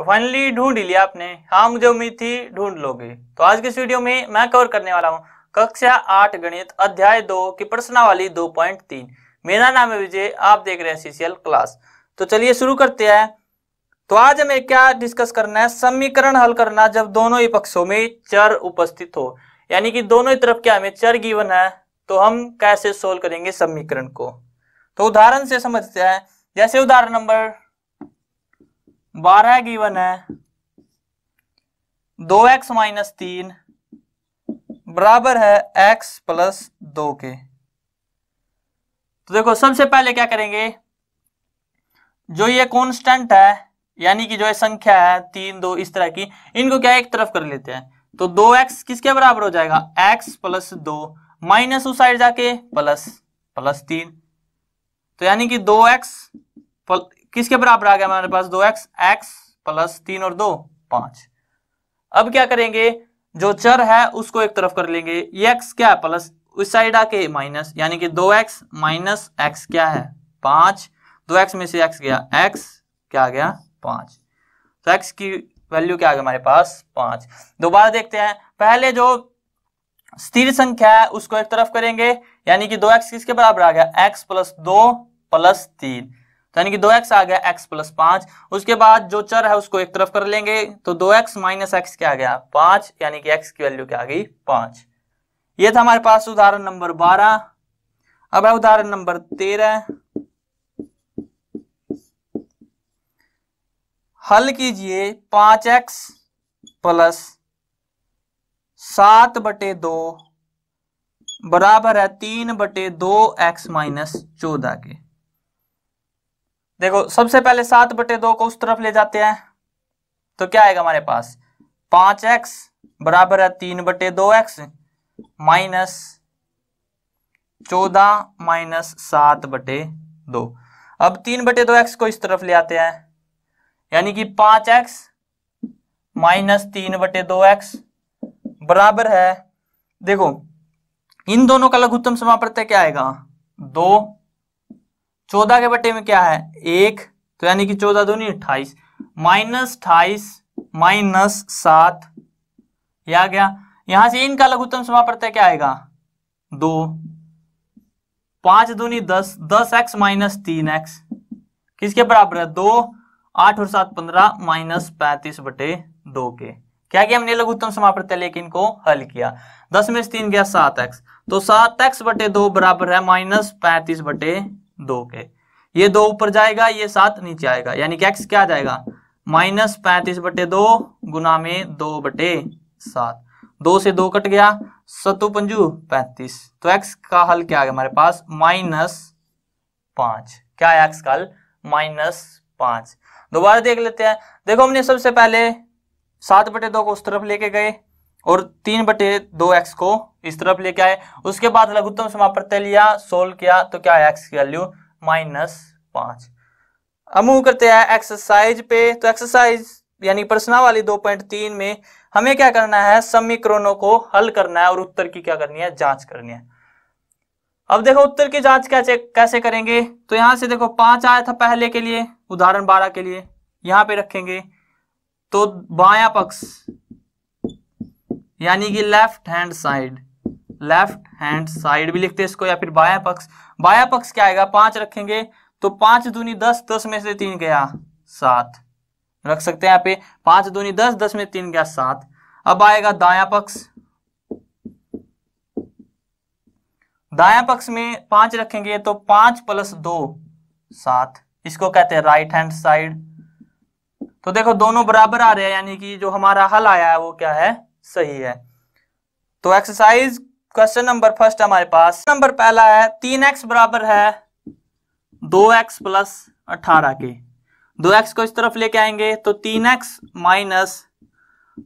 तो फाइनली ढूंढ लिया आपने हाँ मुझे उम्मीद थी ढूंढ लोगे तो आज के इस वीडियो में मैं कवर करने वाला हूँ कक्षा आठ गणित अध्याय दो की प्रश्नावली दो पॉइंट तीन मेरा नाम है विजय आप देख रहे हैं सीसीएल क्लास तो चलिए शुरू करते हैं तो आज हमें क्या डिस्कस करना है समीकरण हल करना जब दोनों ही पक्षों में चर उपस्थित हो यानी कि दोनों ही तरफ क्या हमें चर गीवन है तो हम कैसे सोल्व करेंगे समीकरण को तो उदाहरण से समझते हैं जैसे उदाहरण नंबर बारह गिवन है दो एक्स माइनस तीन बराबर है एक्स प्लस दो के तो देखो सबसे पहले क्या करेंगे जो ये कांस्टेंट है यानी कि जो ये संख्या है तीन दो इस तरह की इनको क्या एक तरफ कर लेते हैं तो दो एक्स किसके बराबर हो जाएगा एक्स प्लस दो माइनस उस साइड जाके प्लस प्लस तीन तो यानी कि दो एक्स किसके बराबर आ गया हमारे पास दो एक्स एक्स प्लस तीन और दो पांच अब क्या करेंगे जो चर है उसको एक तरफ कर लेंगे ये एक्स क्या है प्लस उस साइड आके माइनस यानी कि दो एक्स माइनस एक्स क्या है पांच दो एक्स में से एक्स गया एक्स क्या आ गया पांच तो एक्स की वैल्यू क्या आ गया हमारे पास पांच दोबारा देखते हैं पहले जो स्थिर संख्या है उसको एक तरफ करेंगे यानी कि दो एक्स किसके बराबर आ गया एक्स प्लस दो प्लस तीन तो यानी कि दो एक्स आ गया एक्स प्लस पांच उसके बाद जो चर है उसको एक तरफ कर लेंगे तो दो एक्स माइनस एक्स क्या आ गया पांच यानी कि एक्स की वैल्यू क्या आ गई पांच ये था हमारे पास उदाहरण नंबर बारह अब है उदाहरण नंबर तेरह हल कीजिए पांच एक्स प्लस सात बटे दो बराबर है तीन बटे दो एक्स माइनस चौदह के देखो सबसे पहले सात बटे दो को उस तरफ ले जाते हैं तो क्या आएगा हमारे पास पांच एक्स बराबर है तीन बटे दो एक्स माइनस चौदह माइनस सात बटे दो अब तीन बटे दो एक्स को इस तरफ ले आते हैं यानी कि पांच एक्स माइनस तीन बटे दो एक्स बराबर है देखो इन दोनों का लघुत्तम समाप्रत्यय क्या आएगा दो चौदह के बटे में क्या है एक तो यानी कि चौदह दूनी अट्ठाईस माइनस अठाईस माइनस सात या गया यहां से इनका लघुत्तम समाप्रत्यय क्या आएगा दो पांच दूनी दस दस एक्स माइनस तीन एक्स किसके बराबर है दो आठ और सात पंद्रह माइनस पैंतीस बटे दो के क्या किया हमने लघुत्तम समाप्रत्यय लेकिन इनको हल किया दस में से तीन गया सात एक्स तो सात एक्स बटे दो बराबर है माइनस पैंतीस बटे दो के ये दो ऊपर जाएगा ये सात नीचे आएगा यानी कि एक्स क्या जाएगा माइनस पैंतीस बटे दो गुना में दो बटे सात दो से दो कट गया सतु पंजू पैंतीस तो एक्स का हल क्या है हमारे पास माइनस पांच क्या है एक्स का हल माइनस पांच दोबारा देख लेते हैं देखो हमने सबसे पहले सात बटे दो को उस तरफ लेके गए और तीन बटे दो एक्स को इस तरफ लेके आए उसके बाद लघुत्तम समाप्रत्य लिया सोल्व किया तो क्या है एक्स की वैल्यू माइनस पांच अब मूव करते हैं एक्सरसाइज पे तो एक्सरसाइज यानी प्रश्नावली दो पॉइंट तीन में हमें क्या करना है समीकरणों को हल करना है और उत्तर की क्या करनी है जांच करनी है अब देखो उत्तर की जांच कैसे कैसे करेंगे तो यहां से देखो पांच आया था पहले के लिए उदाहरण बारह के लिए यहां पे रखेंगे तो बाया पक्ष यानी कि left hand side left hand side भी लिखते हैं इसको या फिर बाया पक्ष बाया पक्ष क्या आएगा पांच रखेंगे तो पांच दूनी दस दस में से तीन गया सात रख सकते हैं यहाँ पे पांच दूनी दस दस में तीन गया सात अब आएगा दाया पक्ष दाया पक्ष में पांच रखेंगे तो पांच प्लस दो सात इसको कहते हैं राइट हैंड साइड तो देखो दोनों बराबर आ रहे हैं यानी कि जो हमारा हल आया है वो क्या है सही है तो एक्सरसाइज क्वेश्चन नंबर फर्स्ट हमारे पास नंबर पहला है तीन एक्स बराबर है दो एक्स प्लस अठारह के दो एक्स को इस तरफ लेके आएंगे तो तीन एक्स माइनस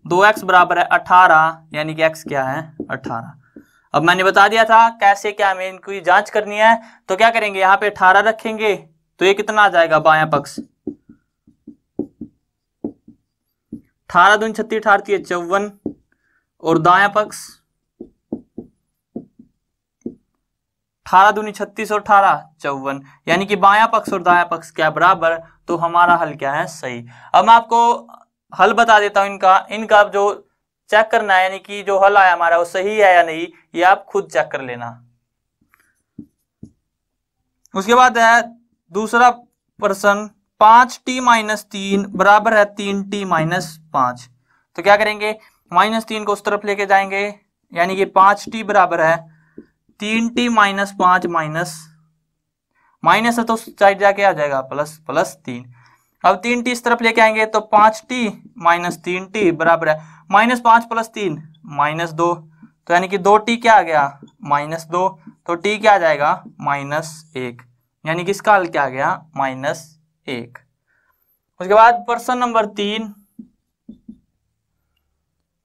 दो एक्स बराबर है अठारह यानी कि एक्स क्या है अठारह अब मैंने बता दिया था कैसे क्या हमें इनकी जांच करनी है तो क्या करेंगे यहां पे अठारह रखेंगे तो ये कितना आ जाएगा बाया पक्ष अठारह दून छत्तीस अठारती है चौवन और दाया पक्ष अठारह दूनी छत्तीस और अठारह चौवन यानी कि बाया पक्ष और दाया पक्ष क्या बराबर तो हमारा हल क्या है सही अब मैं आपको हल बता देता हूं इनका इनका जो चेक करना है यानी कि जो हल आया हमारा वो सही है या नहीं ये आप खुद चेक कर लेना उसके बाद है दूसरा प्रश्न पांच टी माइनस तीन बराबर है तीन टी माइनस पांच तो क्या करेंगे माइनस तीन को उस तरफ लेके जाएंगे यानी कि पांच टी बराबर है तीन टी माइनस पांच माइनस माइनस है तो साइड जाके आ जाएगा प्लस प्लस तीन अब तीन टी इस तरफ लेके आएंगे तो पांच टी माइनस तीन टी बराबर है माइनस पांच प्लस तीन माइनस दो तो यानी कि दो टी क्या आ गया माइनस दो तो टी क्या आ जाएगा माइनस एक यानी कि इसका हल क्या आ गया माइनस एक उसके बाद प्रश्न नंबर तीन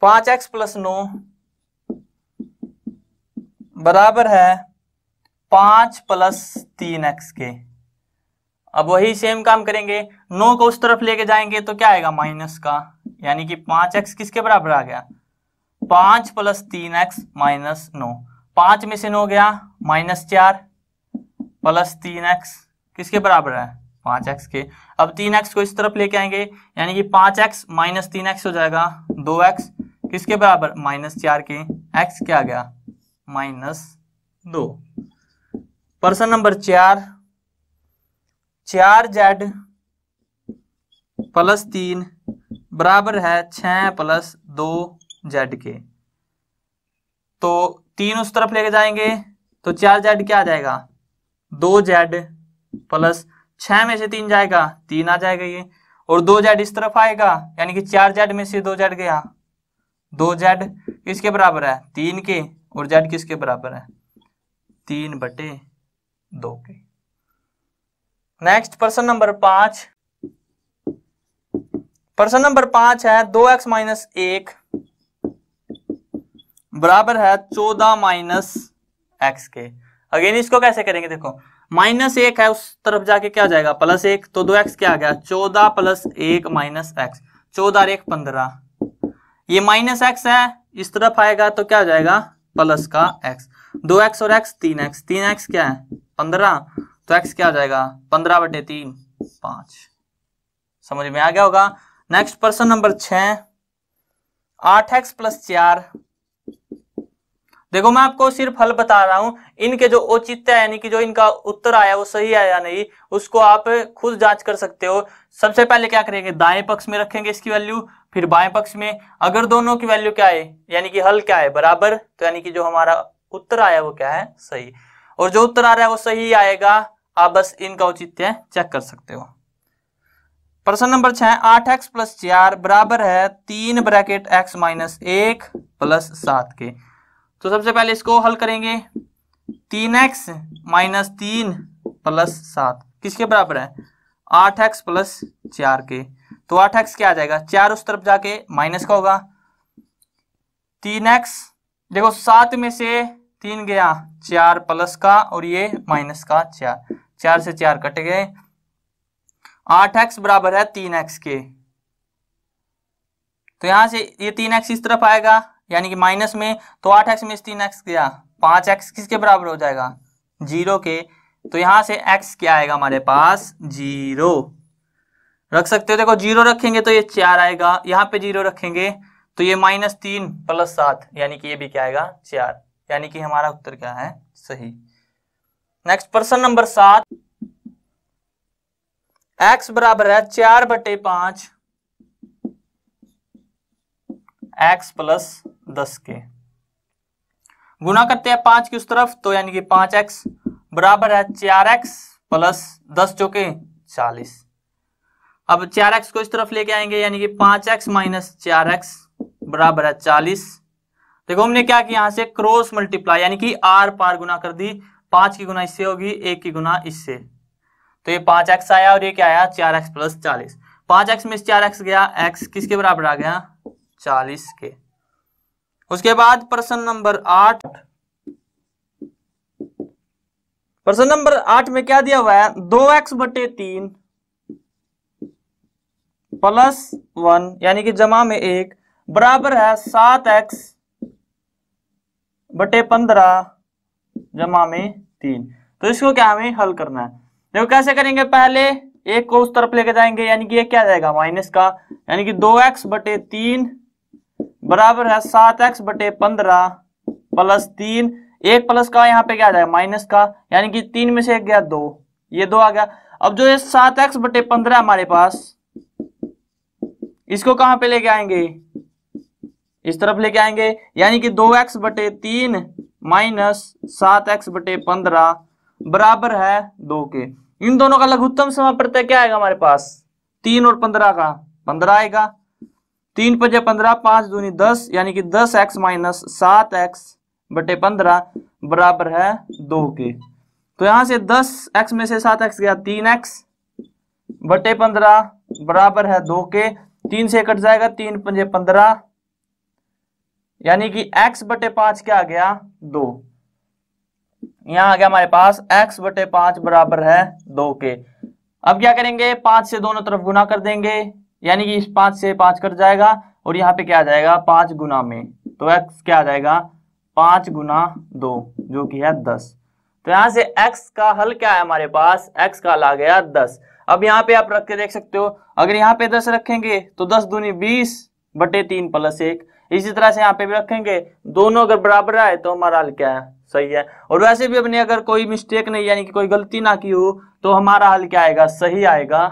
पांच एक्स प्लस नौ बराबर है पांच प्लस तीन एक्स के अब वही सेम काम करेंगे नौ को उस तरफ लेके जाएंगे तो क्या आएगा माइनस का यानी कि पांच एक्स किसके बराबर आ गया पांच प्लस तीन एक्स माइनस नौ पांच में से नौ गया माइनस चार प्लस तीन एक्स किसके बराबर है पांच एक्स के अब तीन एक्स को इस तरफ लेके आएंगे यानी कि पांच एक्स माइनस तीन एक्स हो जाएगा दो एक्स किसके बराबर माइनस चार के एक्स क्या गया माइनस दो प्रश्न नंबर चार चार जेड प्लस तीन बराबर है छ प्लस दो जेड के तो तीन उस तरफ लेके जाएंगे तो चार जेड क्या आ जाएगा दो जेड प्लस छह में से तीन जाएगा तीन आ जाएगा ये और दो जेड इस तरफ आएगा यानी कि चार जेड में से दो जेड गया दो जेड किसके बराबर है तीन के और जेड किसके बराबर है तीन बटे दो के नेक्स्ट प्रश्न नंबर पांच प्रश्न नंबर पांच है दो एक्स माइनस एक बराबर है चौदह माइनस एक्स के अगेन इसको कैसे करेंगे देखो माइनस एक है उस तरफ जाके क्या जाएगा प्लस एक तो दो एक्स क्या आ गया चौदह प्लस एक माइनस एक्स चौदह एक पंद्रह ये माइनस एक्स है इस तरफ आएगा तो क्या हो जाएगा प्लस का एक्स दो एक्स और एक्स तीन एक्स तीन एक्स क्या है पंद्रह तो एक्स क्या हो जाएगा पंद्रह बटे तीन पांच समझ में आ गया होगा नेक्स्ट प्रश्न नंबर छ आठ एक्स प्लस चार देखो मैं आपको सिर्फ हल बता रहा हूं इनके जो औचित्य यानी कि जो इनका उत्तर आया वो सही आया या नहीं उसको आप खुद जांच कर सकते हो सबसे पहले क्या करेंगे दाएं पक्ष में रखेंगे इसकी वैल्यू फिर बाएं पक्ष में अगर दोनों की वैल्यू क्या है यानी कि हल क्या है बराबर तो यानी कि जो हमारा उत्तर आया वो क्या है सही और जो उत्तर आ रहा है वो सही आएगा आप बस इनका औचित्य चेक कर सकते हो प्रश्न नंबर छह आठ एक्स प्लस चार बराबर है तीन ब्रैकेट एक्स माइनस एक प्लस सात के तो सबसे पहले इसको हल करेंगे तीन एक्स माइनस तीन प्लस सात किसके बराबर है आठ एक्स प्लस चार के तो आठ एक्स क्या आ जाएगा चार उस तरफ जाके माइनस का होगा तीन एक्स देखो सात में से तीन गया चार प्लस का और ये माइनस का चार चार से चार कट गए आठ एक्स बराबर है तीन एक्स के तो यहां से ये तीन एक्स इस तरफ आएगा यानी कि माइनस में तो आठ एक्स में से तीन एक्स गया पांच एक्स किसके बराबर हो जाएगा जीरो के तो यहां से एक्स क्या आएगा हमारे पास जीरो रख सकते हो देखो जीरो रखेंगे तो ये चार आएगा यहाँ पे जीरो रखेंगे तो ये माइनस तीन प्लस सात यानी कि ये भी क्या आएगा चार यानी कि हमारा उत्तर क्या है सही नेक्स्ट प्रश्न नंबर सात एक्स बराबर है चार बटे पांच एक्स प्लस दस के गुना करते हैं पांच की उस तरफ तो यानी कि पांच एक्स बराबर है चार एक्स प्लस दस चौके चालीस अब चार एक्स को इस तरफ लेके आएंगे यानी कि पांच एक्स माइनस चार एक्स बराबर है चालीस देखो हमने क्या किया यहां से क्रॉस मल्टीप्लाई यानी कि आर पार गुना कर दी पांच की गुना इससे होगी एक की गुना इससे तो ये पांच एक्स आया और ये क्या आया चार एक्स प्लस चालीस पांच एक्स में चार एक्स गया एक्स किसके बराबर आ गया चालीस के उसके बाद प्रश्न नंबर आठ प्रश्न नंबर आठ में क्या दिया हुआ है दो एक्स बटे तीन प्लस वन यानी कि जमा में एक बराबर है सात एक्स बटे पंद्रह जमा में तीन तो इसको क्या हमें हल करना है देखो कैसे करेंगे पहले एक को उस तरफ लेके जाएंगे यानी कि ये क्या जाएगा माइनस का यानी कि दो एक्स बटे तीन बराबर है सात एक्स बटे पंद्रह प्लस तीन एक प्लस का यहाँ पे क्या जाएगा माइनस का यानी कि तीन में से एक गया दो ये दो आ गया अब जो ये सात एक्स बटे पंद्रह हमारे पास इसको कहां पे लेके आएंगे इस तरफ लेके आएंगे यानी कि दो एक्स बटे तीन माइनस सात एक्स बटे पंद्रह बराबर है दो के इन दोनों का लघुत्तम समय प्रत्यय क्या आएगा हमारे पास तीन और पंद्रह का पंद्रह आएगा तीन पजे पंद्रह पांच दूनी दस यानी कि दस एक्स माइनस सात एक्स बटे पंद्रह बराबर है दो के तो यहां से दस एक्स में से सात एक्स गया तीन एक्स बटे पंद्रह बराबर है दो के तीन से कट जाएगा तीन पंजे पंद्रह यानी कि x बटे पांच क्या आ गया दो यहां आ गया हमारे पास x बटे पांच बराबर है दो के अब क्या करेंगे पांच से दोनों तरफ गुना कर देंगे यानी कि इस पांच से पांच कट जाएगा और यहां पे क्या आ जाएगा पांच गुना में तो x क्या आ जाएगा पांच गुना दो जो कि है दस तो यहां से x का हल क्या है हमारे पास x का हल आ गया दस अब यहाँ पे आप रख के देख सकते हो अगर यहाँ पे दस रखेंगे तो दस दूनी बीस बटे तीन प्लस एक इसी तरह से यहाँ पे भी रखेंगे दोनों अगर बराबर आए तो हमारा हल क्या है सही है और वैसे भी अपने अगर कोई मिस्टेक नहीं यानी कि कोई गलती ना की हो तो हमारा हल क्या आएगा सही आएगा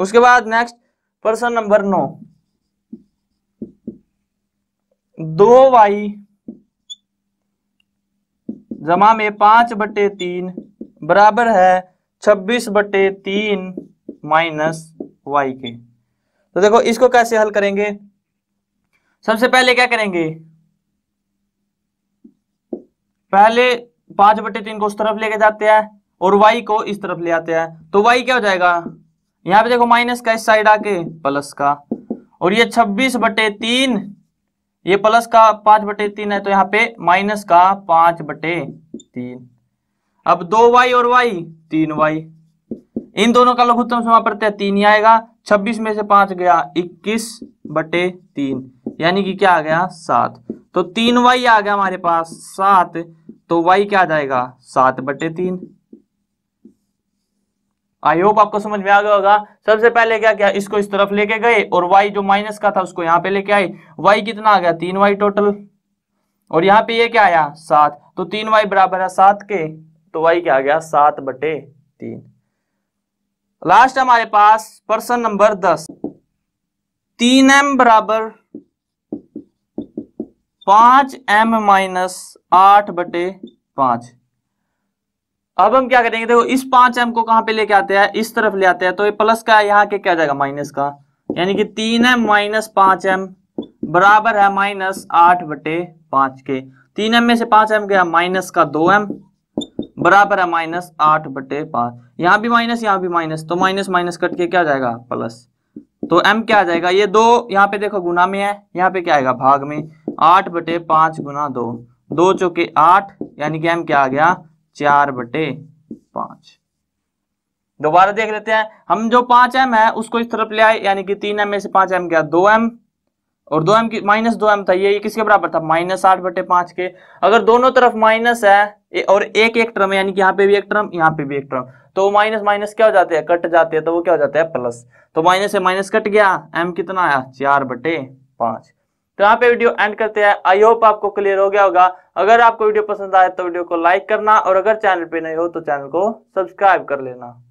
उसके बाद नेक्स्ट प्रश्न नंबर नौ दो वाई जमा में पांच बटे तीन बराबर है छब्बीस बटे तीन माइनस वाई के तो देखो इसको कैसे हल करेंगे सबसे पहले क्या करेंगे पहले पांच बटे तीन को उस तरफ लेके जाते हैं और वाई को इस तरफ ले आते हैं तो वाई क्या हो जाएगा यहां पे देखो माइनस का इस साइड आके प्लस का और ये छब्बीस बटे तीन ये प्लस का पांच बटे तीन है तो यहाँ पे माइनस का पांच बटे तीन अब दो वाई और वाई तीन वाई इन दोनों का लघुत्तम समाप्रत्यय तीन ही आएगा छब्बीस में से पांच गया इक्कीस बटे तीन यानी कि क्या आ गया सात तो तीन वाई आ गया हमारे पास सात तो वाई क्या आ जाएगा सात बटे तीन आई होप आपको समझ में आ गया होगा सबसे पहले क्या क्या इसको इस तरफ लेके गए और वाई जो माइनस का था उसको यहां पे लेके आए वाई कितना आ गया तीन वाई टोटल और यहां पे ये क्या आया सात तो तीन वाई बराबर है सात के तो वाई क्या आ गया सात बटे तीन लास्ट हमारे पास प्रश्न नंबर दस तीन एम बराबर पांच एम माइनस आठ बटे पांच अब हम क्या करेंगे देखो इस पांच एम को कहां पे लेके आते हैं इस तरफ ले आते हैं तो ये प्लस का यहाँ के क्या जाएगा माइनस का यानी कि तीन एम माइनस पांच एम बराबर है माइनस आठ बटे पांच के तीन एम में से पांच एम गया माइनस का दो एम बराबर है माइनस आठ बटे पांच यहाँ भी माइनस यहां भी माइनस तो माइनस माइनस कट के क्या जाएगा प्लस तो m क्या आ जाएगा ये दो यहाँ पे देखो गुना में है यहाँ पे क्या आएगा भाग में आठ बटे पांच गुना दो दो चौके आठ यानी कि m क्या आ गया चार बटे पांच दोबारा देख लेते हैं हम जो पांच एम है उसको इस तरफ ले आए यानी कि तीन एम में से पांच एम क्या दो एम और दो एम की माइनस दो एम था ये, ये किसके बराबर था माइनस आठ बटे पांच के अगर दोनों तरफ माइनस है और एक एक टर्म यानी कि यहाँ पे भी एक ट्रम यहाँ पे भी एक ट्रम तो माइनस माइनस क्या हो जाते हैं कट जाते हैं तो वो क्या हो जाता है प्लस तो माइनस से माइनस कट गया एम कितना आया चार बटे पांच तो यहाँ पे वीडियो एंड करते हैं आई होप आपको क्लियर हो गया होगा अगर आपको वीडियो पसंद आए तो वीडियो को लाइक करना और अगर चैनल पे नहीं हो तो चैनल को सब्सक्राइब कर लेना